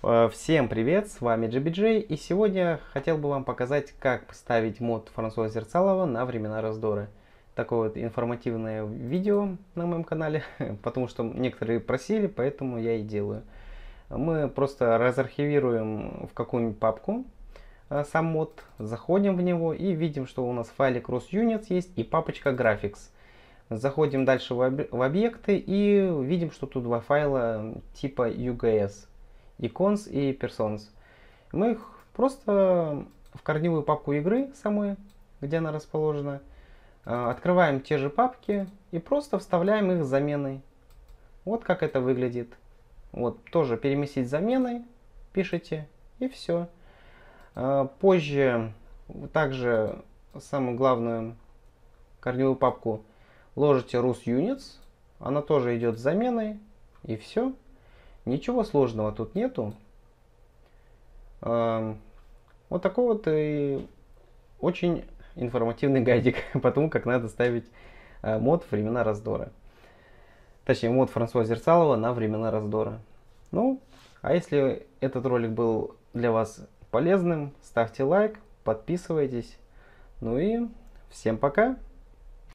Э, всем привет, с вами JBJ и сегодня хотел бы вам показать, как поставить мод Франсуа Зерцалова на времена раздоры. Такое вот информативное видео на моем канале, потому что некоторые просили, поэтому я и делаю. Мы просто разархивируем в какую-нибудь папку э, сам мод, заходим в него и видим, что у нас файлик RosUnits есть и папочка Graphics. Заходим дальше в объекты и видим, что тут два файла типа UGS icons и persons. Мы их просто в корневую папку игры самой, где она расположена, а, открываем те же папки и просто вставляем их с заменой. Вот как это выглядит. Вот, тоже переместить заменой, пишите, и все. А, позже также самую главную корневую папку ложите RusUnits, она тоже идет с заменой, и все. Ничего сложного тут нету. Вот такой вот и очень информативный гайдик по тому, как надо ставить э, мод «Времена раздора». Точнее, мод Франсуа Зерцалова на «Времена раздора». Ну, а если этот ролик был для вас полезным, ставьте лайк, подписывайтесь. Ну и всем пока!